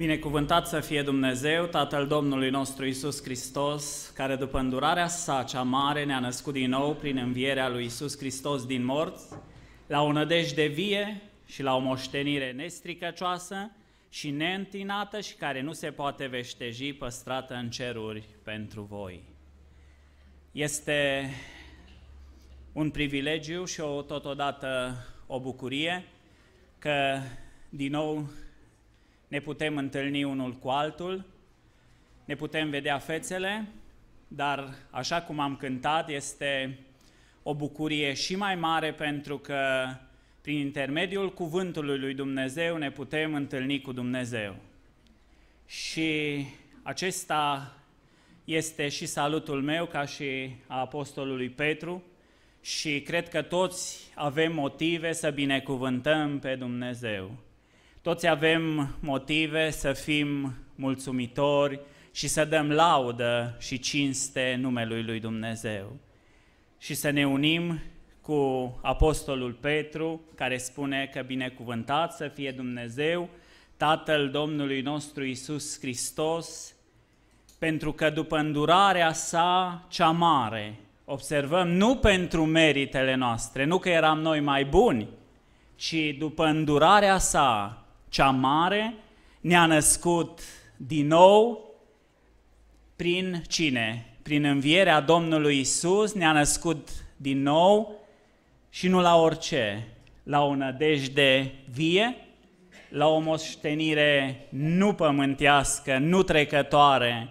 Binecuvântat să fie Dumnezeu, Tatăl Domnului nostru Isus Hristos, care după îndurarea sa cea mare ne-a născut din nou prin învierea lui Isus Hristos din morți, la o nădejde vie și la o moștenire nestricăcioasă și neîntinată și care nu se poate veșteji păstrată în ceruri pentru voi. Este un privilegiu și o, totodată o bucurie că din nou ne putem întâlni unul cu altul, ne putem vedea fețele, dar așa cum am cântat, este o bucurie și mai mare pentru că prin intermediul cuvântului lui Dumnezeu ne putem întâlni cu Dumnezeu. Și acesta este și salutul meu ca și a Apostolului Petru și cred că toți avem motive să binecuvântăm pe Dumnezeu. Toți avem motive să fim mulțumitori și să dăm laudă și cinste numelui lui Dumnezeu. Și să ne unim cu Apostolul Petru, care spune că binecuvântat să fie Dumnezeu, Tatăl Domnului nostru Isus Hristos, pentru că după îndurarea sa cea mare, observăm, nu pentru meritele noastre, nu că eram noi mai buni, ci după îndurarea sa, cea mare, ne-a născut din nou prin cine? Prin învierea Domnului Isus ne-a născut din nou și nu la orice, la o nădejde vie, la o moștenire nu pământească, nu trecătoare,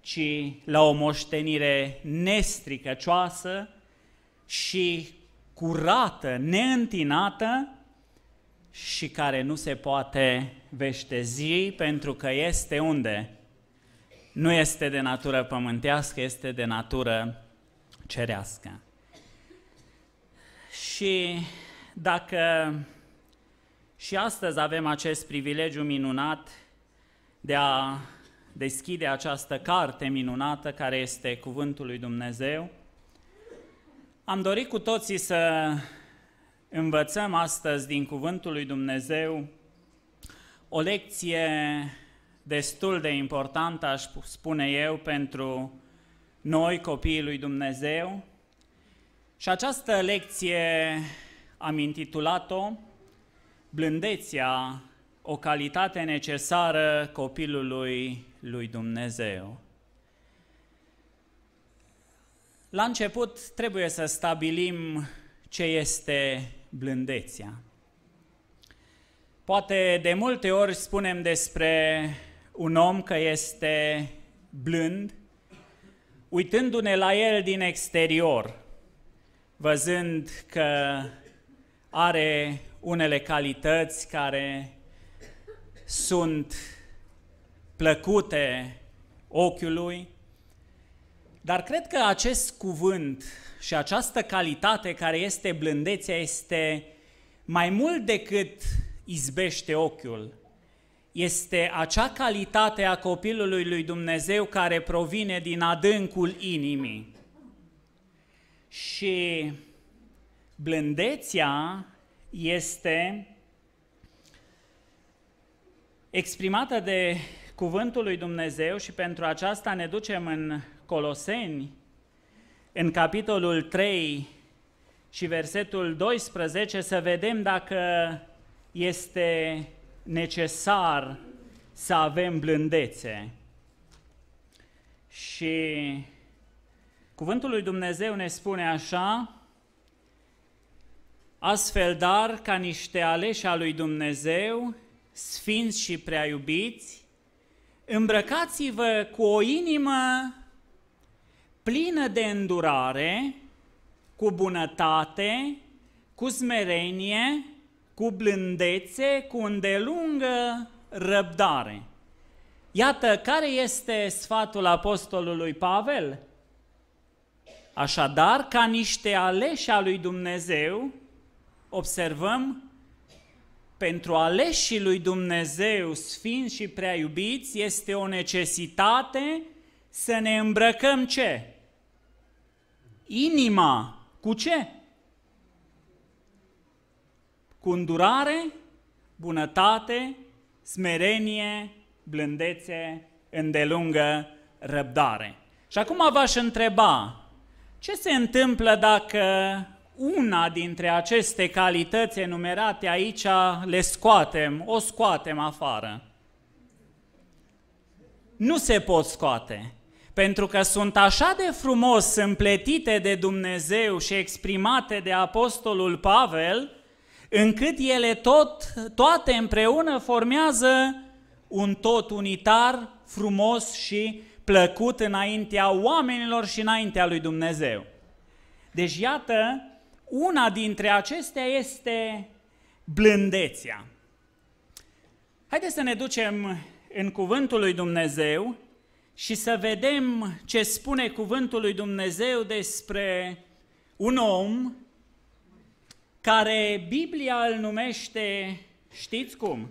ci la o moștenire nestricăcioasă și curată, neîntinată, și care nu se poate veștezi pentru că este unde? Nu este de natură pământească, este de natură cerească. Și dacă și astăzi avem acest privilegiu minunat de a deschide această carte minunată care este Cuvântul lui Dumnezeu, am dorit cu toții să Învățăm astăzi din Cuvântul lui Dumnezeu o lecție destul de importantă, aș spune eu, pentru noi, copiii lui Dumnezeu. Și această lecție am intitulat-o Blândețea, o calitate necesară copilului lui Dumnezeu. La început trebuie să stabilim ce este blândețea. Poate de multe ori spunem despre un om că este blând, uitându-ne la el din exterior, văzând că are unele calități care sunt plăcute ochiului, dar cred că acest cuvânt și această calitate care este blândețea este mai mult decât izbește ochiul. Este acea calitate a copilului lui Dumnezeu care provine din adâncul inimii. Și blândețea este exprimată de cuvântul lui Dumnezeu și pentru aceasta ne ducem în Coloseni, în capitolul 3 și versetul 12 să vedem dacă este necesar să avem blândețe. Și cuvântul lui Dumnezeu ne spune așa, astfel dar ca niște aleși a lui Dumnezeu, sfinți și prea iubiți, îmbrăcați-vă cu o inimă plină de îndurare, cu bunătate, cu smerenie, cu blândețe, cu îndelungă răbdare. Iată care este sfatul apostolului Pavel. Așadar, ca niște aleși a lui Dumnezeu, observăm, pentru aleșii lui Dumnezeu, sfinți și prea iubiți, este o necesitate să ne îmbrăcăm ce? Inima cu ce? Cu îndurare, bunătate, smerenie, blândețe, îndelungă răbdare. Și acum v-aș întreba, ce se întâmplă dacă una dintre aceste calități enumerate aici le scoatem, o scoatem afară? Nu se pot scoate pentru că sunt așa de frumos împletite de Dumnezeu și exprimate de Apostolul Pavel, încât ele tot, toate împreună formează un tot unitar, frumos și plăcut înaintea oamenilor și înaintea lui Dumnezeu. Deci iată, una dintre acestea este blândețea. Haideți să ne ducem în cuvântul lui Dumnezeu și să vedem ce spune cuvântul lui Dumnezeu despre un om care Biblia îl numește, știți cum?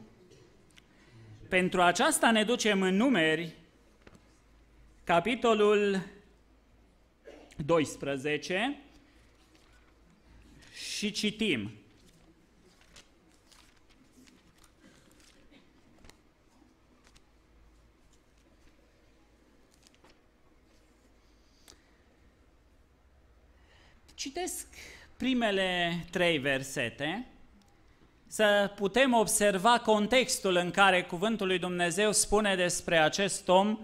Pentru aceasta ne ducem în numeri, capitolul 12 și citim. Citesc primele trei versete să putem observa contextul în care cuvântul lui Dumnezeu spune despre acest om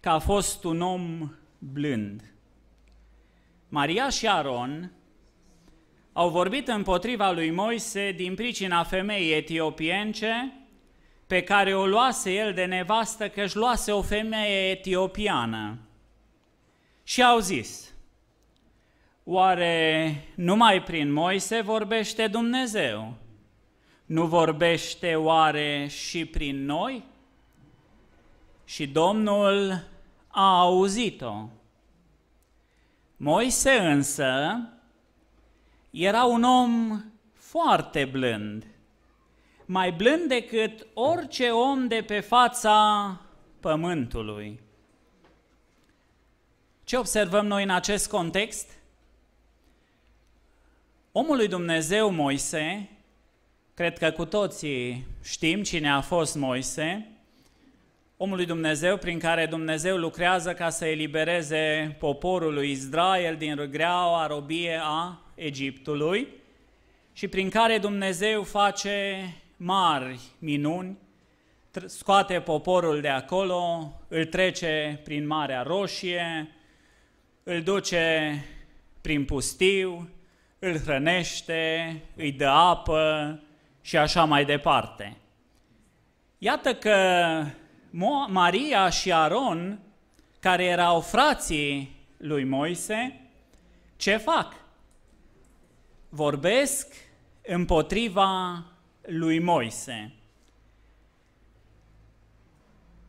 că a fost un om blând. Maria și Aron au vorbit împotriva lui Moise din pricina femeii etiopience pe care o luase el de nevastă că își luase o femeie etiopiană. Și au zis, Oare numai prin Moise vorbește Dumnezeu? Nu vorbește oare și prin noi? Și Domnul a auzit-o. Moise însă era un om foarte blând, mai blând decât orice om de pe fața pământului. Ce observăm noi în acest context? Omul lui Dumnezeu Moise, cred că cu toții știm cine a fost Moise, omul lui Dumnezeu prin care Dumnezeu lucrează ca să elibereze poporul lui Israel din greaua robie a Egiptului și prin care Dumnezeu face mari minuni, scoate poporul de acolo, îl trece prin Marea Roșie, îl duce prin pustiu, îl hrănește, îi dă apă și așa mai departe. Iată că Maria și Aron, care erau frații lui Moise, ce fac? Vorbesc împotriva lui Moise.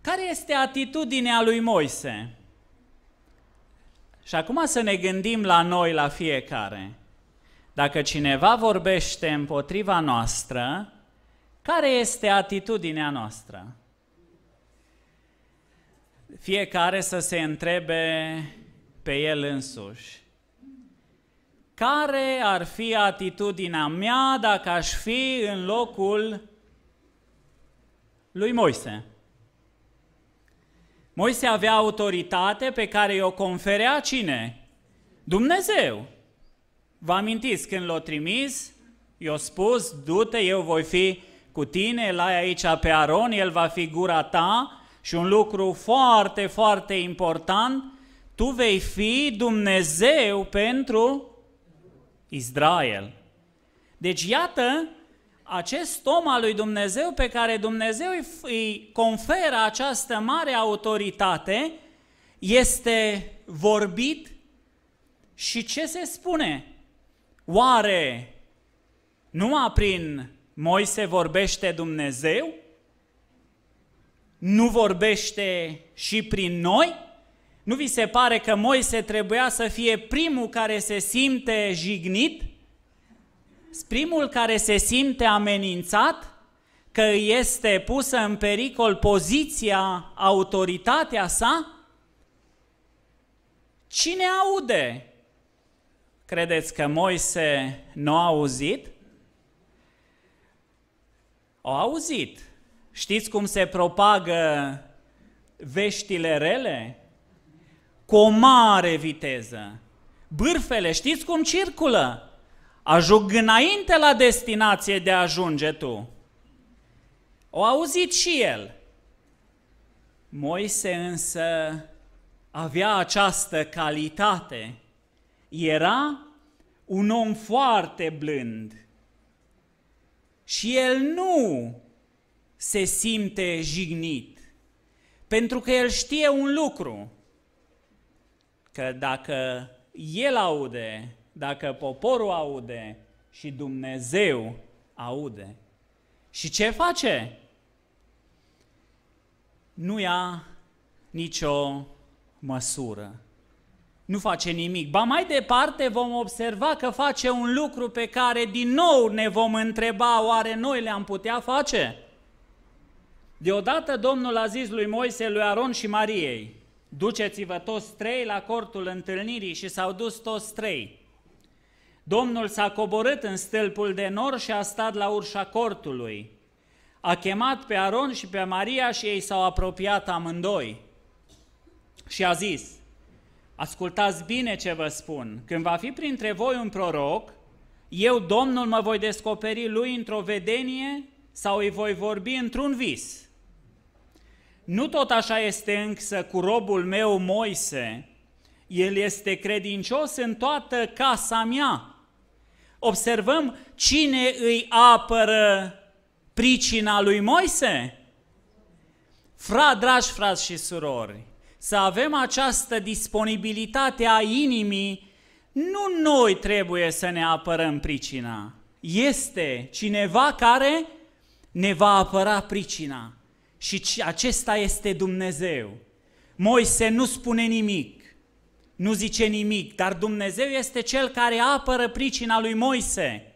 Care este atitudinea lui Moise? Și acum să ne gândim la noi, la fiecare. Dacă cineva vorbește împotriva noastră, care este atitudinea noastră? Fiecare să se întrebe pe el însuși. Care ar fi atitudinea mea dacă aș fi în locul lui Moise? Moise avea autoritate pe care o conferea cine? Dumnezeu. Vă amintiți când l-o trimis? I-a spus, du-te, eu voi fi cu tine, la ai aici pe Aron, el va fi gura ta și un lucru foarte, foarte important, tu vei fi Dumnezeu pentru Israel. Deci iată acest om al lui Dumnezeu pe care Dumnezeu îi conferă această mare autoritate, este vorbit și ce se spune? Oare numai prin Moise vorbește Dumnezeu? Nu vorbește și prin noi? Nu vi se pare că Moise trebuia să fie primul care se simte jignit? Primul care se simte amenințat? Că este pusă în pericol poziția, autoritatea sa? Cine aude Credeți că Moise nu a auzit? Au auzit. Știți cum se propagă veștile rele? Cu o mare viteză. Bârfele, știți cum circulă? Ajung înainte la destinație de a ajunge tu. O auzit și el. Moise însă avea această calitate era un om foarte blând și el nu se simte jignit, pentru că el știe un lucru, că dacă el aude, dacă poporul aude și Dumnezeu aude, și ce face? Nu ia nicio măsură nu face nimic. Ba mai departe vom observa că face un lucru pe care din nou ne vom întreba oare noi le-am putea face? Deodată Domnul a zis lui Moise, lui Aron și Mariei, duceți-vă toți trei la cortul întâlnirii și s-au dus toți trei. Domnul s-a coborât în stâlpul de nor și a stat la urșa cortului. A chemat pe Aron și pe Maria și ei s-au apropiat amândoi. Și a zis, Ascultați bine ce vă spun. Când va fi printre voi un proroc, eu, Domnul, mă voi descoperi lui într-o vedenie sau îi voi vorbi într-un vis. Nu tot așa este însă cu robul meu Moise. El este credincios în toată casa mea. Observăm cine îi apără pricina lui Moise. Fra, dragi frați și surori, să avem această disponibilitate a inimii, nu noi trebuie să ne apărăm pricina. Este cineva care ne va apăra pricina. Și acesta este Dumnezeu. Moise nu spune nimic, nu zice nimic, dar Dumnezeu este cel care apără pricina lui Moise.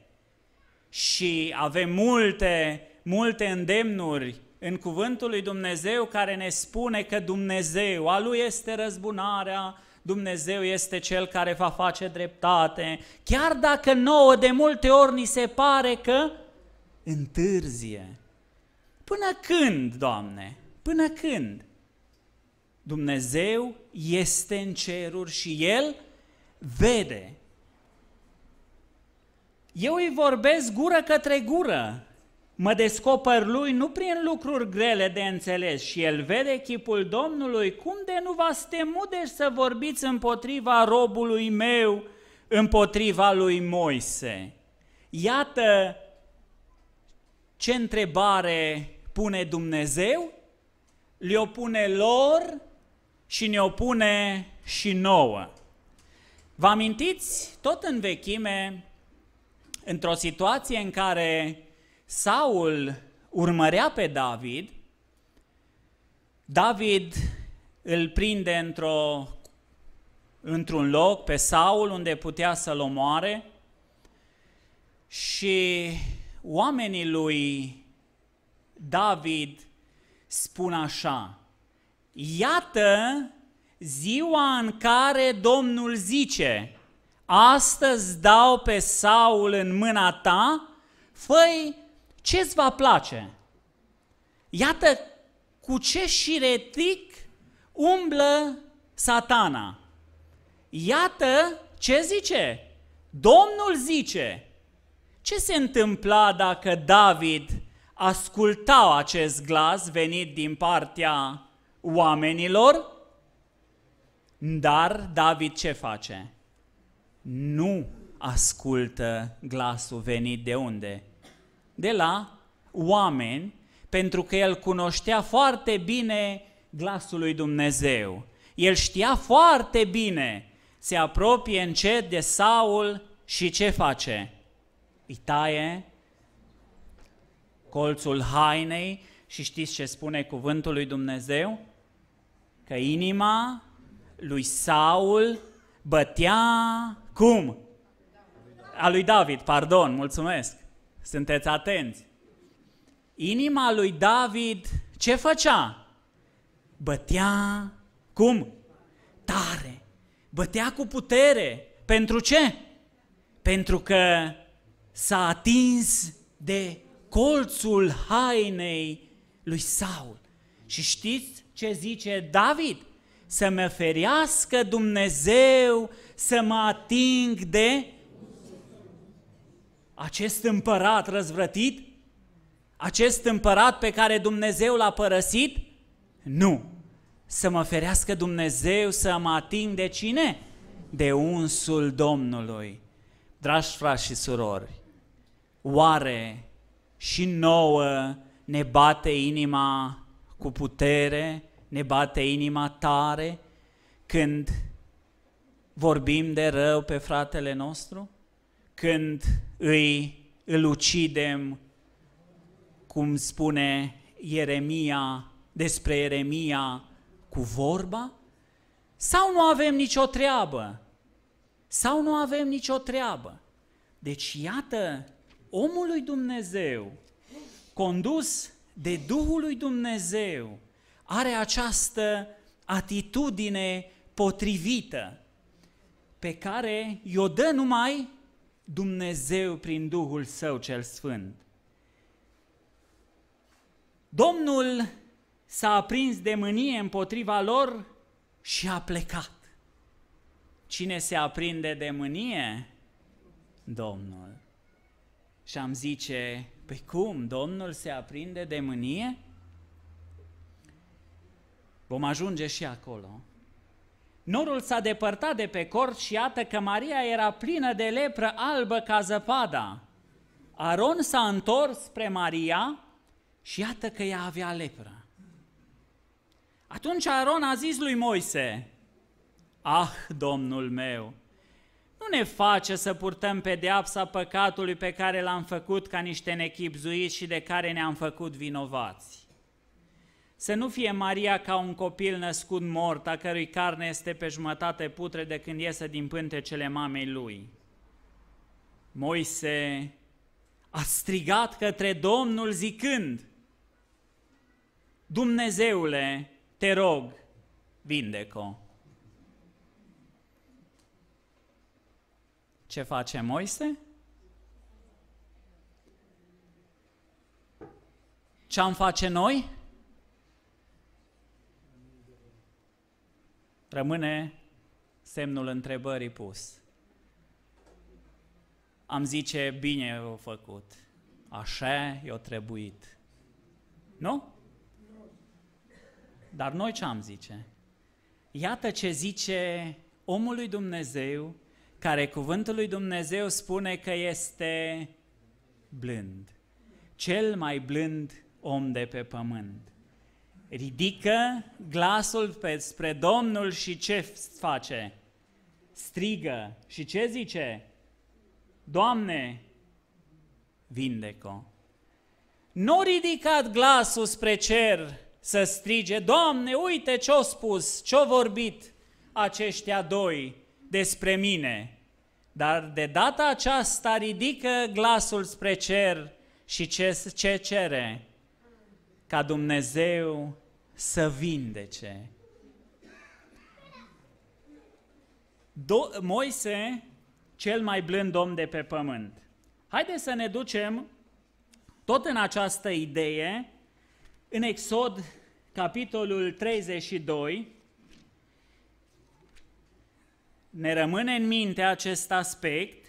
Și avem multe, multe îndemnuri în cuvântul lui Dumnezeu care ne spune că Dumnezeu, a Lui este răzbunarea, Dumnezeu este Cel care va face dreptate, chiar dacă nouă de multe ori ni se pare că întârzie. Până când, Doamne? Până când? Dumnezeu este în ceruri și El vede. Eu îi vorbesc gură către gură, Mă descoper lui nu prin lucruri grele de înțeles și el vede chipul Domnului, cum de nu v-ați temut deci să vorbiți împotriva robului meu, împotriva lui Moise? Iată ce întrebare pune Dumnezeu, le-o pune lor și ne-o pune și nouă. Vă amintiți tot în vechime, într-o situație în care Saul urmărea pe David, David îl prinde într-o, într-un loc pe Saul unde putea să-l omoare și oamenii lui David spun așa, iată ziua în care Domnul zice, astăzi dau pe Saul în mâna ta, făi ce îți va place? Iată cu ce șiretic umblă satana. Iată ce zice? Domnul zice. Ce se întâmpla dacă David asculta acest glas venit din partea oamenilor? Dar David ce face? Nu ascultă glasul venit de unde? de la oameni, pentru că el cunoștea foarte bine glasul lui Dumnezeu. El știa foarte bine, se apropie încet de Saul și ce face? Îi taie colțul hainei și știți ce spune cuvântul lui Dumnezeu? Că inima lui Saul bătea cum? A lui David, pardon, mulțumesc. Sunteți atenți. Inima lui David ce făcea? Bătea cum? Tare. Bătea cu putere. Pentru ce? Pentru că s-a atins de colțul hainei lui Saul. Și știți ce zice David? Să mă ferească Dumnezeu să mă ating de acest împărat răzvrătit? Acest împărat pe care Dumnezeu l-a părăsit? Nu! Să mă ferească Dumnezeu să mă ating de cine? De unsul Domnului. Dragi frați și surori, oare și nouă ne bate inima cu putere, ne bate inima tare când vorbim de rău pe fratele nostru? când îi, îl ucidem, cum spune Ieremia, despre Ieremia cu vorba? Sau nu avem nicio treabă? Sau nu avem nicio treabă? Deci iată, omul lui Dumnezeu, condus de Duhul lui Dumnezeu, are această atitudine potrivită pe care i-o dă numai Dumnezeu prin Duhul Său cel Sfânt. Domnul s-a aprins de mânie împotriva lor și a plecat. Cine se aprinde de mânie? Domnul. Și am zice, pe păi cum, Domnul se aprinde de mânie? Vom ajunge și acolo. Norul s-a depărtat de pe cort și iată că Maria era plină de lepră albă ca zăpada. Aron s-a întors spre Maria și iată că ea avea lepră. Atunci Aron a zis lui Moise, Ah, Domnul meu, nu ne face să purtăm pedeapsa păcatului pe care l-am făcut ca niște nechipzuiți și de care ne-am făcut vinovați. Să nu fie Maria ca un copil născut mort, a cărui carne este pe jumătate putre de când iese din pântecele mamei lui. Moise a strigat către Domnul zicând, Dumnezeule, te rog, vindeco. Ce face Moise? Ce am face noi? Rămâne semnul întrebării pus. Am zice, bine eu făcut, așa i-a trebuit. Nu? Dar noi ce am zice? Iată ce zice omul lui Dumnezeu, care cuvântul lui Dumnezeu spune că este blând. Cel mai blând om de pe pământ ridică glasul spre Domnul și ce face? Strigă și ce zice? Doamne, vindecă. Nu ridicat glasul spre cer să strige, Doamne, uite ce au spus, ce au vorbit aceștia doi despre mine. Dar de data aceasta ridică glasul spre cer și ce, ce cere? Ca Dumnezeu să vindece. Do- Moise, cel mai blând om de pe pământ. Haideți să ne ducem tot în această idee, în Exod, capitolul 32, ne rămâne în minte acest aspect,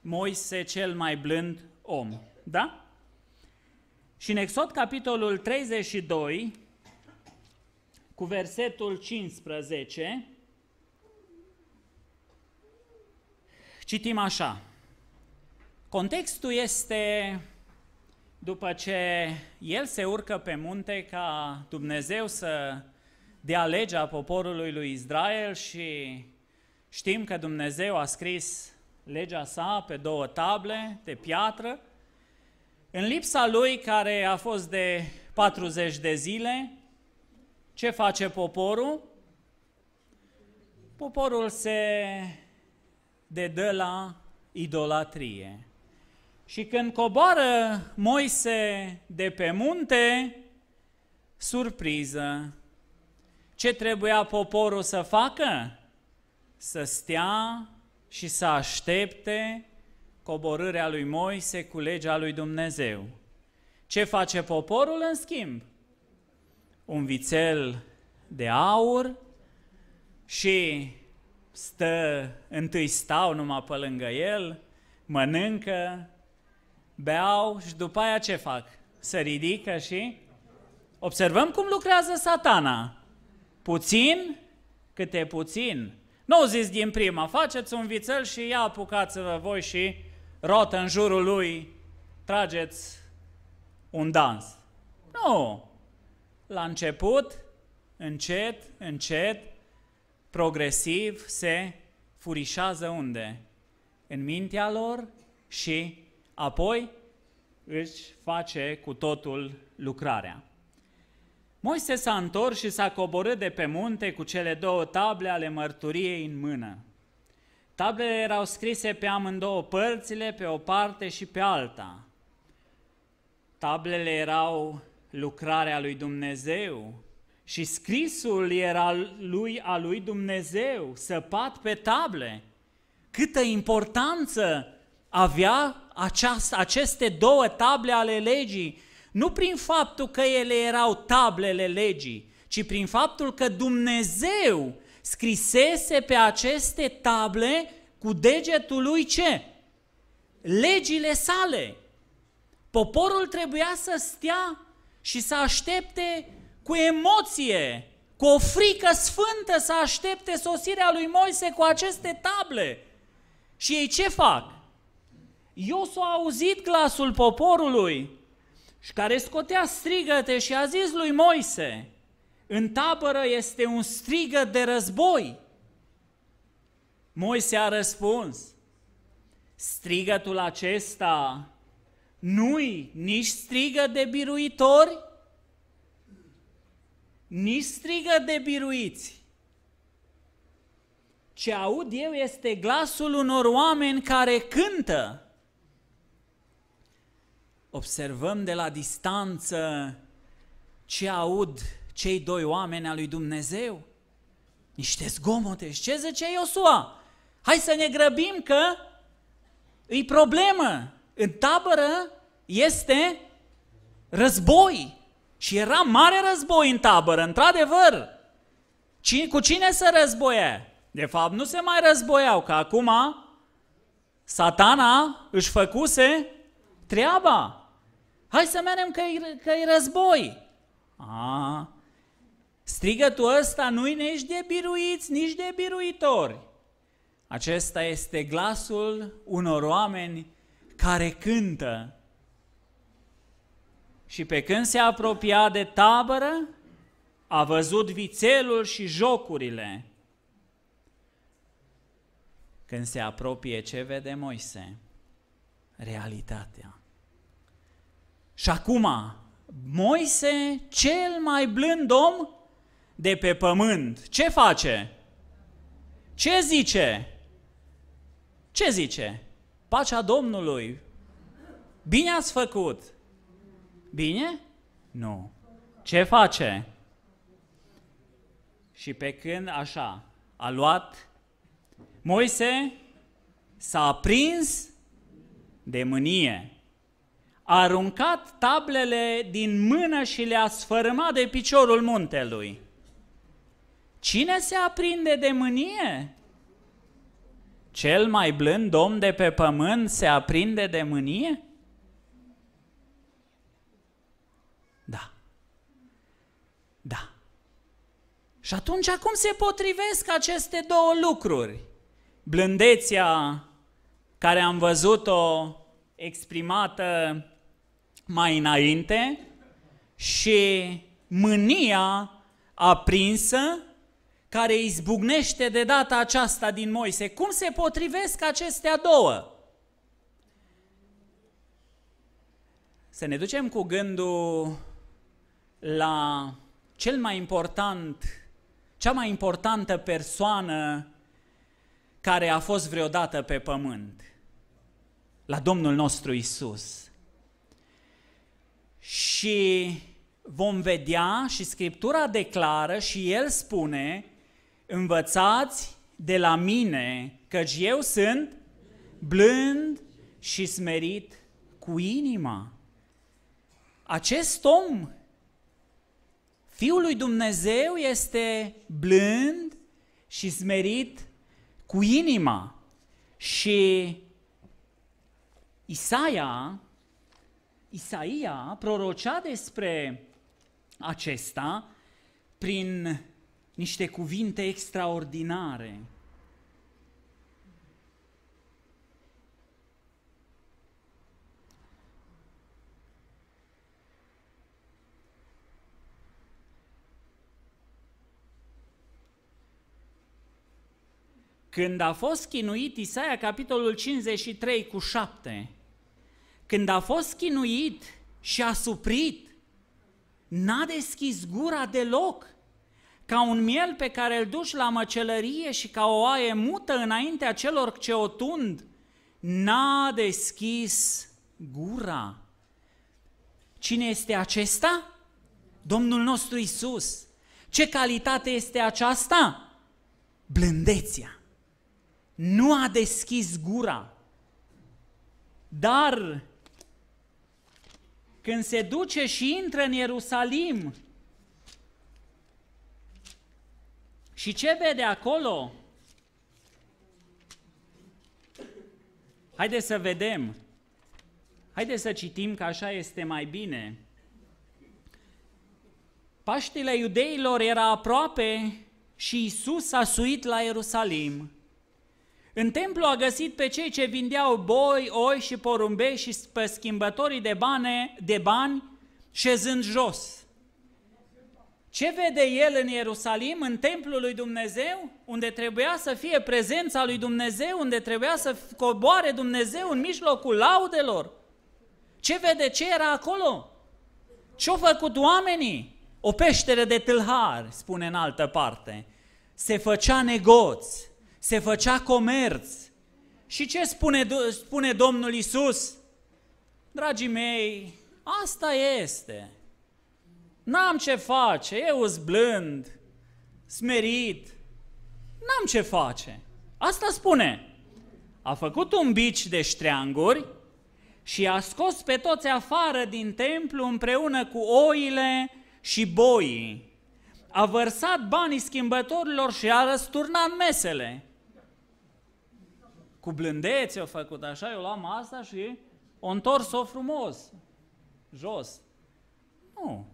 Moise cel mai blând om, da? Și în Exod capitolul 32, cu versetul 15, citim așa. Contextul este după ce el se urcă pe munte ca Dumnezeu să dea legea poporului lui Israel și știm că Dumnezeu a scris legea sa pe două table de piatră, în lipsa lui care a fost de 40 de zile, ce face poporul? Poporul se dedă la idolatrie. Și când coboară Moise de pe munte, surpriză, ce trebuia poporul să facă? Să stea și să aștepte coborârea lui Moise cu legea lui Dumnezeu. Ce face poporul în schimb? un vițel de aur și stă, întâi stau numai pe lângă el, mănâncă, beau și după aia ce fac? Se ridică și observăm cum lucrează satana. Puțin, câte puțin. Nu zis din prima, faceți un vițel și ia apucați-vă voi și rotă în jurul lui, trageți un dans. Nu, la început, încet, încet, progresiv se furișează unde? În mintea lor și apoi își face cu totul lucrarea. Moise s-a întors și s-a coborât de pe munte cu cele două table ale mărturiei în mână. Tablele erau scrise pe amândouă părțile, pe o parte și pe alta. Tablele erau lucrarea lui Dumnezeu. Și scrisul era lui a lui Dumnezeu, săpat pe table. Câtă importanță avea aceast, aceste două table ale legii, nu prin faptul că ele erau tablele legii, ci prin faptul că Dumnezeu scrisese pe aceste table cu degetul lui ce? Legile sale. Poporul trebuia să stea și să aștepte cu emoție, cu o frică sfântă să aștepte sosirea lui Moise cu aceste table. Și ei ce fac? s a auzit glasul poporului și care scotea strigăte și a zis lui Moise, în tabără este un strigă de război. Moise a răspuns, strigătul acesta nu-i nici strigă de biruitori, nici strigă de biruiți. Ce aud eu este glasul unor oameni care cântă. Observăm de la distanță ce aud cei doi oameni al lui Dumnezeu. Niște zgomote. Și ce zice Iosua? Hai să ne grăbim că îi problemă în tabără este război. Și era mare război în tabără, într-adevăr. Cu cine se războie? De fapt, nu se mai războiau, că acum satana își făcuse treaba. Hai să mergem că-i, că război. A, strigătul ăsta nu-i nici de biruiți, nici de biruitori. Acesta este glasul unor oameni care cântă. Și pe când se apropia de tabără, a văzut vițelul și jocurile. Când se apropie, ce vede Moise? Realitatea. Și acum, Moise, cel mai blând om de pe pământ, ce face? Ce zice? Ce zice? Pacea Domnului. Bine ați făcut. Bine? Nu. Ce face? Și pe când așa a luat, Moise s-a aprins de mânie. A aruncat tablele din mână și le-a sfărâmat de piciorul muntelui. Cine se aprinde de mânie? Cel mai blând om de pe pământ se aprinde de mânie? Da. Da. Și atunci cum se potrivesc aceste două lucruri? Blândețea care am văzut-o exprimată mai înainte și mânia aprinsă care izbucnește de data aceasta din Moise. Cum se potrivesc acestea două? Să ne ducem cu gândul la cel mai important, cea mai importantă persoană care a fost vreodată pe pământ, la Domnul nostru Isus. Și vom vedea și Scriptura declară și El spune Învățați de la mine, căci eu sunt blând și smerit cu inima. Acest om, Fiul lui Dumnezeu, este blând și smerit cu inima. Și Isaia, Isaia prorocea despre acesta prin niște cuvinte extraordinare. Când a fost chinuit Isaia, capitolul 53 cu 7, când a fost chinuit și a suprit, n-a deschis gura deloc ca un miel pe care îl duci la măcelărie și ca o aie mută înaintea celor ce o tund, n-a deschis gura. Cine este acesta? Domnul nostru Isus. Ce calitate este aceasta? Blândețea. Nu a deschis gura. Dar când se duce și intră în Ierusalim, Și ce vede acolo? Haideți să vedem. Haideți să citim că așa este mai bine. Paștile iudeilor era aproape și Isus a suit la Ierusalim. În templu a găsit pe cei ce vindeau boi, oi și porumbei și pe schimbătorii de, bane, de bani șezând jos. Ce vede el în Ierusalim, în templul lui Dumnezeu, unde trebuia să fie prezența lui Dumnezeu, unde trebuia să coboare Dumnezeu în mijlocul laudelor? Ce vede? Ce era acolo? Ce-au făcut oamenii? O peșteră de tâlhar, spune în altă parte. Se făcea negoț, se făcea comerț. Și ce spune, spune Domnul Isus? Dragii mei, asta este. N-am ce face, eu sunt blând, smerit, n-am ce face. Asta spune. A făcut un bici de ștreanguri și a scos pe toți afară din templu împreună cu oile și boii. A vărsat banii schimbătorilor și a răsturnat mesele. Cu blândețe a făcut așa, eu luam asta și o întors-o frumos, jos. Nu,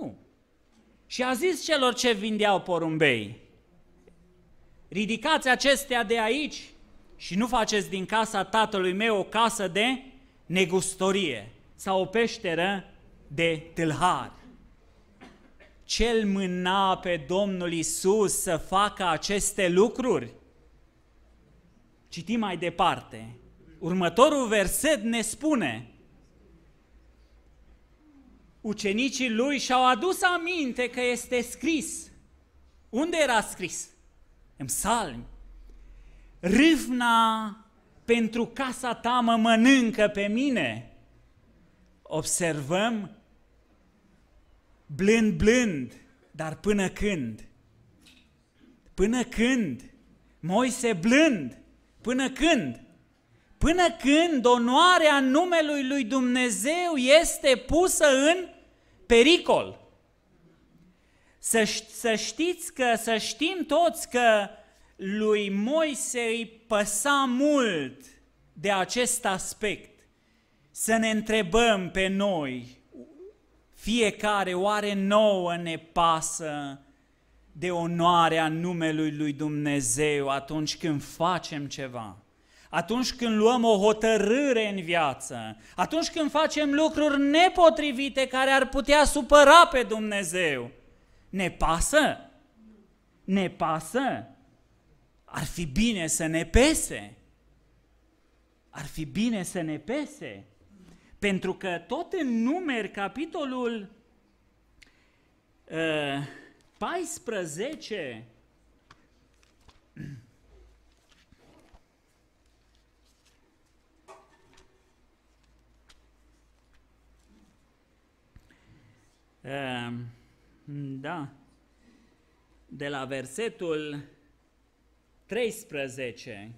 nu. Și a zis celor ce vindeau porumbei, ridicați acestea de aici și nu faceți din casa tatălui meu o casă de negustorie sau o peșteră de tâlhar. Cel mâna pe Domnul Isus să facă aceste lucruri? Citim mai departe. Următorul verset ne spune, ucenicii lui și-au adus aminte că este scris. Unde era scris? În psalmi. Râvna pentru casa ta mă mănâncă pe mine. Observăm blând, blând, dar până când? Până când? Moise blând, până când? Până când onoarea numelui lui Dumnezeu este pusă în pericol. Să, să știți că, să știm toți că lui Moise îi păsa mult de acest aspect. Să ne întrebăm pe noi, fiecare, oare nouă ne pasă de onoarea numelui lui Dumnezeu atunci când facem ceva? atunci când luăm o hotărâre în viață, atunci când facem lucruri nepotrivite care ar putea supăra pe Dumnezeu, ne pasă? Ne pasă? Ar fi bine să ne pese. Ar fi bine să ne pese. Pentru că tot în numeri, capitolul uh, 14, Ehm, da. De la versetul 13.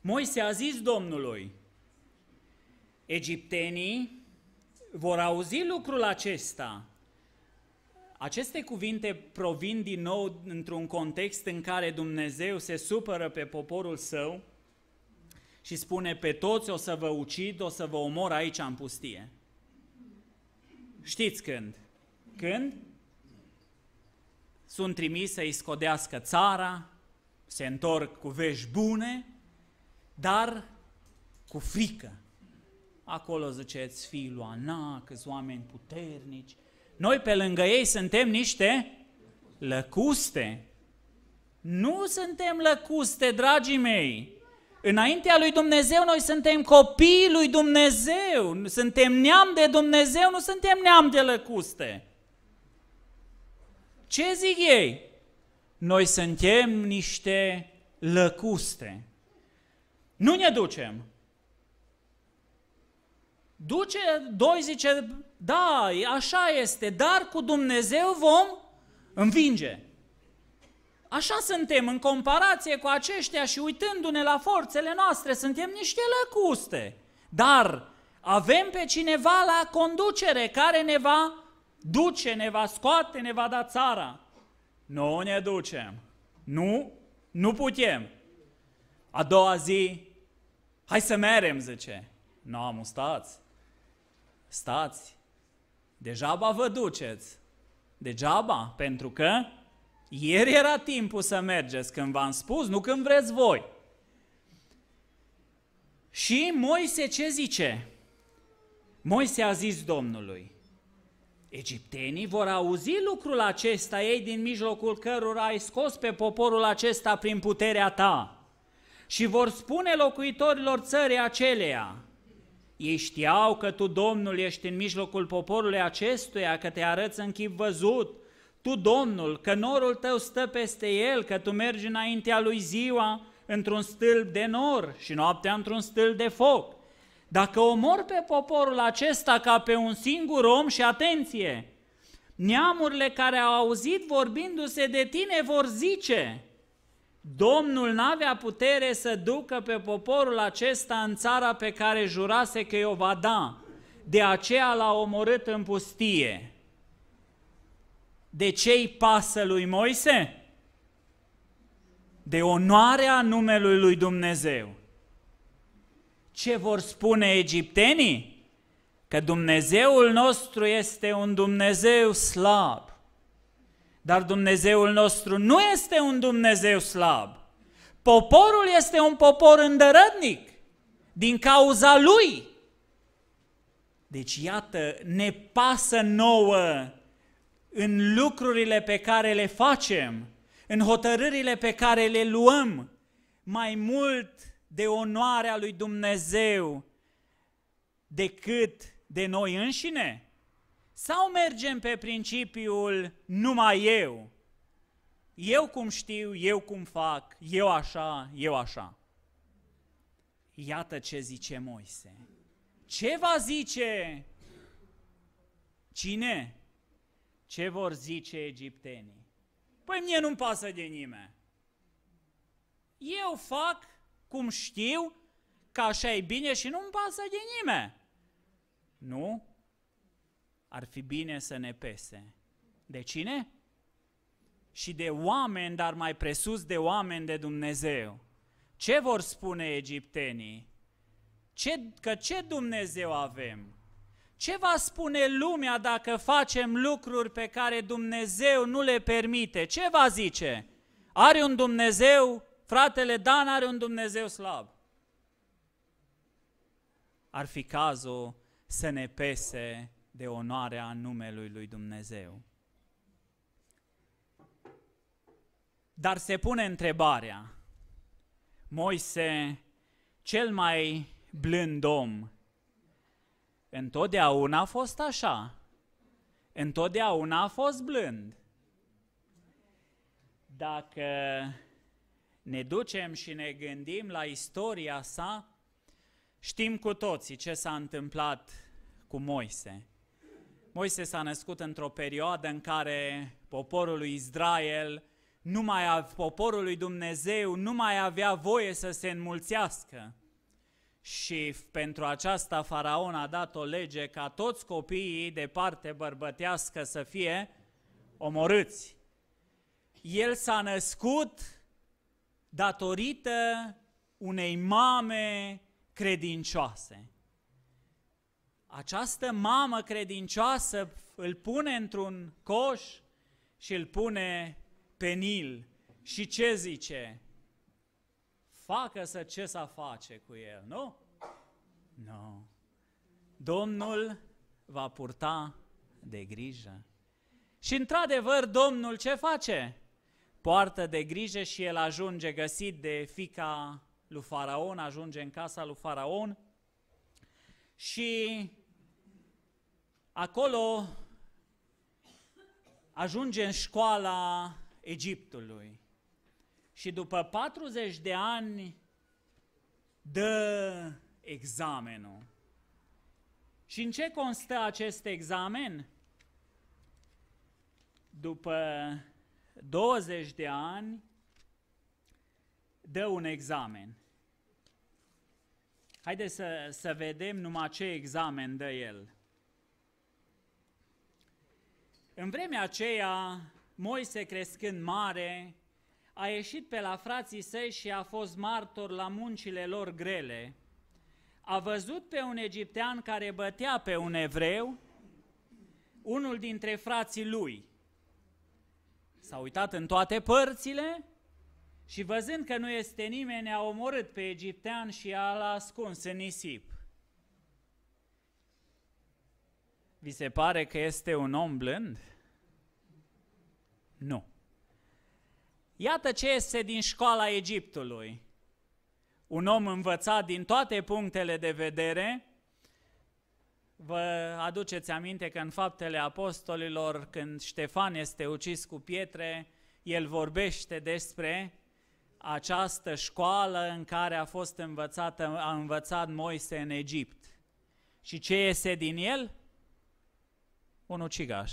Moise a zis Domnului, egiptenii vor auzi lucrul acesta. Aceste cuvinte provin din nou într-un context în care Dumnezeu se supără pe poporul său și spune pe toți o să vă ucid, o să vă omor aici în pustie. Știți când? Când? Sunt trimis să-i scodească țara, se întorc cu vești bune, dar cu frică. Acolo ziceți, fii lui Anac, oameni puternici. Noi pe lângă ei suntem niște lăcuste. Nu suntem lăcuste, dragii mei. Înaintea lui Dumnezeu noi suntem copii lui Dumnezeu, suntem neam de Dumnezeu, nu suntem neam de lăcuste. Ce zic ei? Noi suntem niște lăcuste. Nu ne ducem. Duce, doi zice, da, așa este, dar cu Dumnezeu vom învinge. Așa suntem în comparație cu aceștia și uitându-ne la forțele noastre, suntem niște lăcuste. Dar avem pe cineva la conducere care ne va duce, ne va scoate, ne va da țara. Nu ne ducem. Nu, nu putem. A doua zi, hai să merem, zice. Nu, am stați. Stați. Degeaba vă duceți. Degeaba, pentru că ieri era timpul să mergeți când v-am spus, nu când vreți voi. Și Moise ce zice? Moise a zis Domnului, Egiptenii vor auzi lucrul acesta ei din mijlocul cărora ai scos pe poporul acesta prin puterea ta și vor spune locuitorilor țării aceleia, ei știau că tu, Domnul, ești în mijlocul poporului acestuia, că te arăți în chip văzut tu, Domnul, că norul tău stă peste el, că tu mergi înaintea lui ziua într-un stâlp de nor și noaptea într-un stâlp de foc. Dacă omor pe poporul acesta ca pe un singur om și atenție, neamurile care au auzit vorbindu-se de tine vor zice, Domnul n-avea putere să ducă pe poporul acesta în țara pe care jurase că o va da, de aceea l-a omorât în pustie. De ce îi pasă lui Moise? De onoarea numelui lui Dumnezeu. Ce vor spune egiptenii? Că Dumnezeul nostru este un Dumnezeu slab. Dar Dumnezeul nostru nu este un Dumnezeu slab. Poporul este un popor îndărădnic din cauza lui. Deci, iată, ne pasă nouă în lucrurile pe care le facem, în hotărârile pe care le luăm, mai mult de onoarea lui Dumnezeu decât de noi înșine? Sau mergem pe principiul numai eu? Eu cum știu, eu cum fac, eu așa, eu așa. Iată ce zice Moise. Ce va zice? Cine? Ce vor zice egiptenii? Păi mie nu-mi pasă de nimeni. Eu fac cum știu că așa e bine și nu-mi pasă de nimeni. Nu? Ar fi bine să ne pese. De cine? Și de oameni, dar mai presus de oameni de Dumnezeu. Ce vor spune egiptenii? Ce, că ce Dumnezeu avem? Ce va spune lumea dacă facem lucruri pe care Dumnezeu nu le permite? Ce va zice? Are un Dumnezeu, fratele Dan are un Dumnezeu slab. Ar fi cazul să ne pese de onoarea numelui lui Dumnezeu. Dar se pune întrebarea, Moise, cel mai blând om Întotdeauna a fost așa. Întotdeauna a fost blând. Dacă ne ducem și ne gândim la istoria sa, știm cu toții ce s-a întâmplat cu Moise. Moise s-a născut într-o perioadă în care poporul lui Israel, nu mai, poporul lui Dumnezeu nu mai avea voie să se înmulțească. Și pentru aceasta faraon a dat o lege ca toți copiii de parte bărbătească să fie omorâți. El s-a născut datorită unei mame credincioase. Această mamă credincioasă îl pune într-un coș și îl pune pe Nil. Și ce zice? facă-să ce să face cu el, nu? Nu. No. Domnul va purta de grijă. Și într-adevăr, Domnul ce face? Poartă de grijă și el ajunge găsit de fica lui Faraon, ajunge în casa lui Faraon și acolo ajunge în școala Egiptului și după 40 de ani dă examenul. Și în ce constă acest examen? După 20 de ani dă un examen. Haideți să, să vedem numai ce examen dă el. În vremea aceea, Moise crescând mare, a ieșit pe la frații săi și a fost martor la muncile lor grele, a văzut pe un egiptean care bătea pe un evreu, unul dintre frații lui. S-a uitat în toate părțile și văzând că nu este nimeni, a omorât pe egiptean și l-a ascuns în nisip. Vi se pare că este un om blând? Nu. Iată ce este din școala Egiptului. Un om învățat din toate punctele de vedere. Vă aduceți aminte că în faptele apostolilor, când Ștefan este ucis cu pietre, el vorbește despre această școală în care a fost învățat, a învățat Moise în Egipt. Și ce iese din el? Un ucigaș.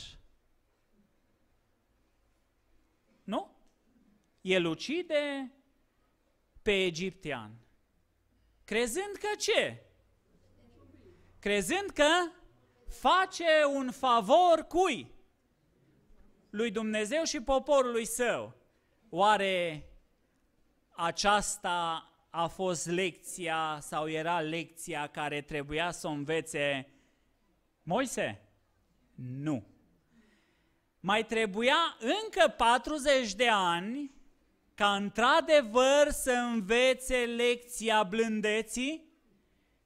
el ucide pe egiptean. Crezând că ce? Crezând că face un favor cui? Lui Dumnezeu și poporului său. Oare aceasta a fost lecția sau era lecția care trebuia să o învețe Moise? Nu. Mai trebuia încă 40 de ani ca într-adevăr să învețe lecția blândeții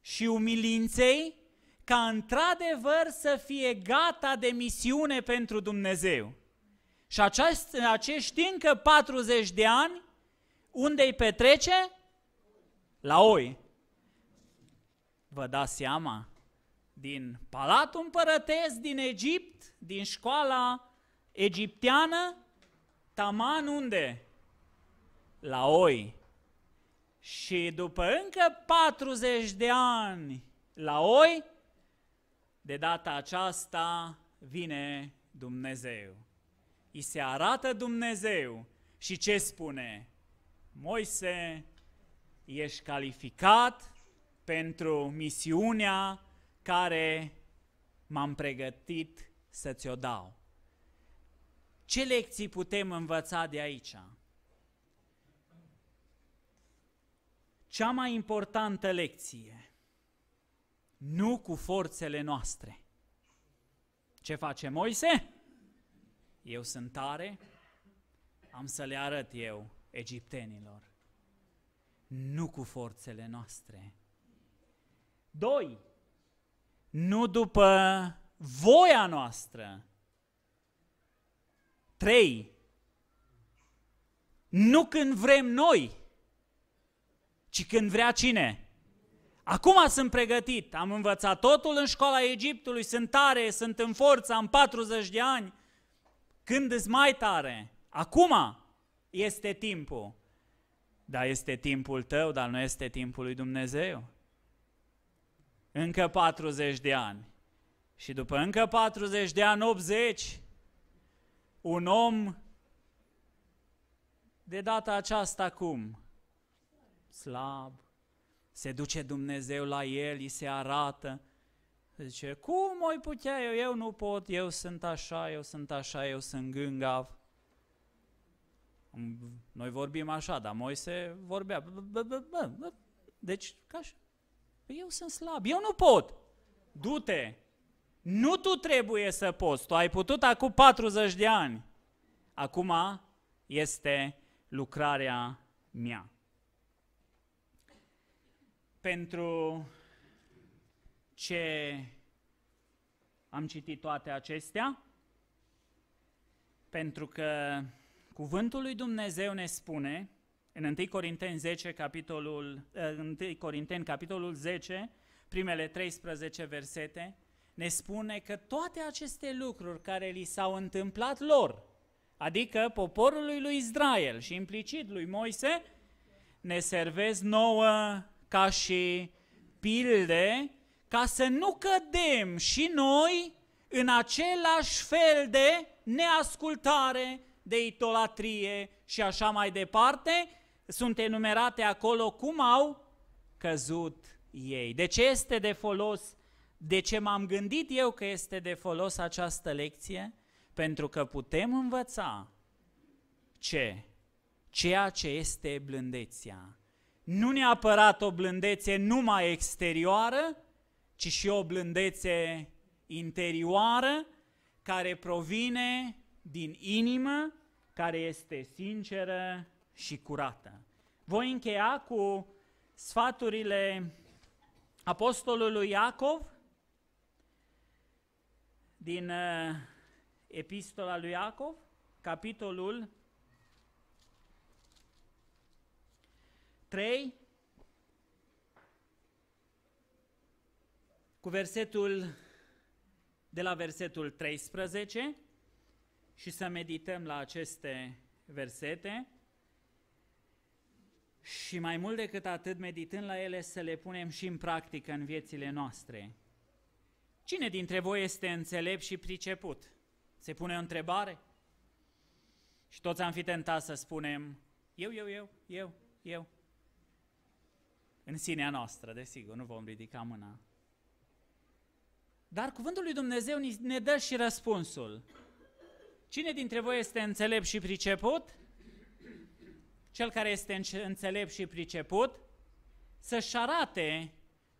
și umilinței, ca într-adevăr să fie gata de misiune pentru Dumnezeu. Și aceast, acești încă 40 de ani, unde îi petrece? La oi. Vă dați seama? Din palatul împărătesc din Egipt, din școala egipteană, taman unde? la oi. Și după încă 40 de ani la oi, de data aceasta vine Dumnezeu. I se arată Dumnezeu și ce spune? Moise, ești calificat pentru misiunea care m-am pregătit să ți-o dau. Ce lecții putem învăța de aici? cea mai importantă lecție, nu cu forțele noastre. Ce face Moise? Eu sunt tare, am să le arăt eu egiptenilor. Nu cu forțele noastre. Doi, nu după voia noastră. Trei, nu când vrem noi ci când vrea cine. Acum sunt pregătit, am învățat totul în școala Egiptului, sunt tare, sunt în forță, am 40 de ani. Când îți mai tare? Acum este timpul. Dar este timpul tău, dar nu este timpul lui Dumnezeu. Încă 40 de ani. Și după încă 40 de ani, 80, un om, de data aceasta acum, slab, se duce Dumnezeu la el, îi se arată, zice, cum oi putea eu, eu nu pot, eu sunt așa, eu sunt așa, eu sunt gângav. Noi vorbim așa, dar Moise vorbea, deci ca așa, păi eu sunt slab, eu nu pot, du-te, nu tu trebuie să poți, tu ai putut acum 40 de ani, acum este lucrarea mea pentru ce am citit toate acestea, pentru că cuvântul lui Dumnezeu ne spune în 1 Corinteni 10 capitolul 1 eh, Corinteni capitolul 10 primele 13 versete ne spune că toate aceste lucruri care li s-au întâmplat lor, adică poporului lui Israel și implicit lui Moise, ne servez nouă ca și pilde, ca să nu cădem și noi în același fel de neascultare, de idolatrie și așa mai departe, sunt enumerate acolo cum au căzut ei. De ce este de folos? De ce m-am gândit eu că este de folos această lecție? Pentru că putem învăța ce? Ceea ce este blândețea, nu neapărat o blândețe numai exterioară, ci și o blândețe interioară care provine din inimă, care este sinceră și curată. Voi încheia cu sfaturile apostolului Iacov din uh, epistola lui Iacov, capitolul 3 cu versetul de la versetul 13 și să medităm la aceste versete și mai mult decât atât, meditând la ele, să le punem și în practică în viețile noastre. Cine dintre voi este înțelept și priceput? Se pune o întrebare? Și toți am fi tentat să spunem, eu, eu, eu, eu, eu în sinea noastră, desigur, nu vom ridica mâna. Dar cuvântul lui Dumnezeu ne dă și răspunsul. Cine dintre voi este înțelept și priceput? Cel care este înțelept și priceput să-și arate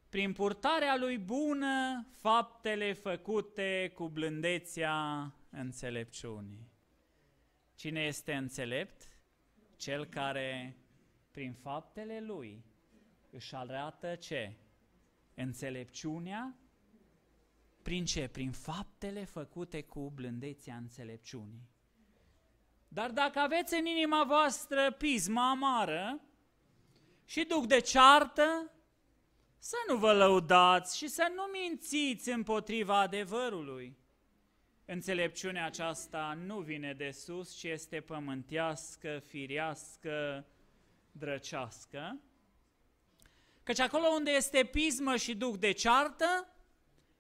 prin purtarea lui bună faptele făcute cu blândețea înțelepciunii. Cine este înțelept? Cel care prin faptele lui își arată ce? Înțelepciunea prin ce? Prin faptele făcute cu blândețea înțelepciunii. Dar dacă aveți în inima voastră pisma amară și duc de ceartă, să nu vă lăudați și să nu mințiți împotriva adevărului. Înțelepciunea aceasta nu vine de sus, ci este pământească, firească, drăcească. Căci acolo unde este pismă și duc de ceartă,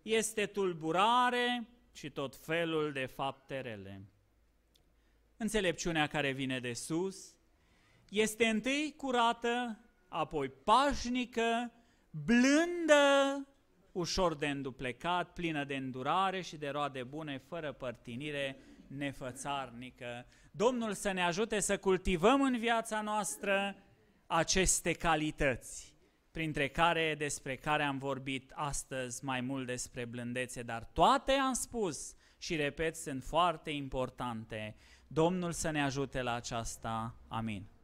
este tulburare și tot felul de fapte rele. Înțelepciunea care vine de sus este întâi curată, apoi pașnică, blândă, ușor de înduplecat, plină de îndurare și de roade bune, fără părtinire, nefățarnică. Domnul să ne ajute să cultivăm în viața noastră aceste calități printre care despre care am vorbit astăzi mai mult despre blândețe, dar toate am spus și repet, sunt foarte importante. Domnul să ne ajute la aceasta. Amin.